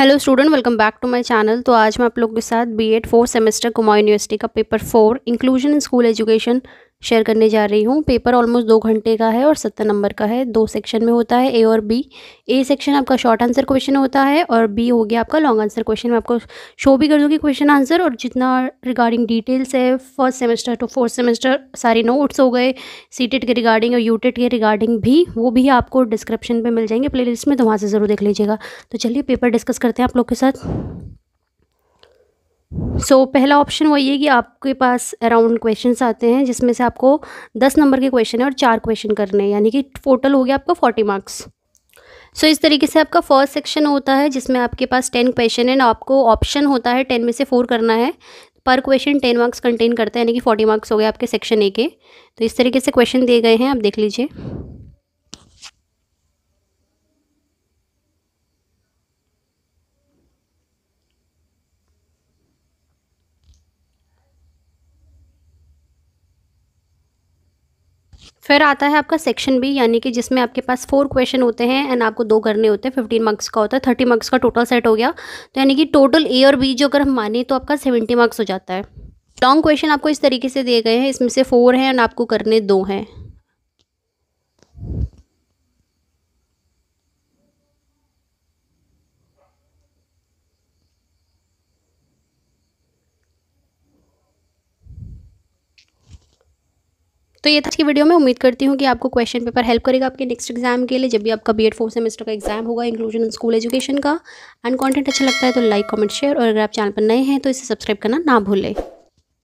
hello student welcome back to my channel तो आज मैं आप लोगों के साथ B Ed fourth semester Kumaon university का paper four inclusion in school education शेयर करने जा रही हूँ पेपर ऑलमोस्ट दो घंटे का है और सत्तर नंबर का है दो सेक्शन में होता है ए और बी ए सेक्शन आपका शॉर्ट आंसर क्वेश्चन होता है और बी हो गया आपका लॉन्ग आंसर क्वेश्चन मैं आपको शो भी कर दूँगी क्वेश्चन आंसर और जितना रिगार्डिंग डिटेल्स है first semester to fourth semester सारे नोट्स हो गए सी e के रिगार्डिंग और यू e के रिगार्डिंग भी वो भी आपको डिस्क्रिप्शन पर मिल जाएंगे प्ले में तो वहाँ से ज़रूर देख लीजिएगा तो चलिए पेपर डिस्कस करते हैं आप लोग के साथ सो so, पहला ऑप्शन वही है कि आपके पास अराउंड क्वेश्चंस आते हैं जिसमें से आपको दस नंबर के क्वेश्चन है और चार क्वेश्चन करने हैं यानी कि टोटल हो गया आपका फोर्टी मार्क्स सो so, इस तरीके से आपका फर्स्ट सेक्शन होता है जिसमें आपके पास टेन क्वेश्चन है आपको ऑप्शन होता है टेन में से फोर करना है पर क्वेश्चन टेन मार्क्स कंटेन करता है यानी कि फोर्टी मार्क्स हो गए आपके सेक्शन ए के तो इस तरीके से क्वेश्चन दिए गए हैं आप देख लीजिए फिर आता है आपका सेक्शन बी यानी कि जिसमें आपके पास फोर क्वेश्चन होते हैं एंड आपको दो करने होते हैं फिफ्टीन मार्क्स का होता है थर्टी मार्क्स का टोटल सेट हो गया तो यानी कि टोटल ए और बी जो अगर हम माने तो आपका सेवेंटी मार्क्स हो जाता है लॉन्ग क्वेश्चन आपको इस तरीके से दिए गए हैं इसमें से फोर हैं एंड आपको करने दो हैं तो ये था आज की वीडियो में उम्मीद करती हूँ कि आपको क्वेश्चन पेपर हेल्प करेगा आपके नेक्स्ट एग्जाम के लिए जब भी आपका बी एड फोर्थ सेमेस्टर का एग्जाम होगा इंक्लूजन इन स्कूल एजुकेशन का एंड कंटेंट अच्छा लगता है तो लाइक कमेंट शेयर और अगर आप चैनल पर नए हैं तो इसे सब्सक्राइब करना ना भूलें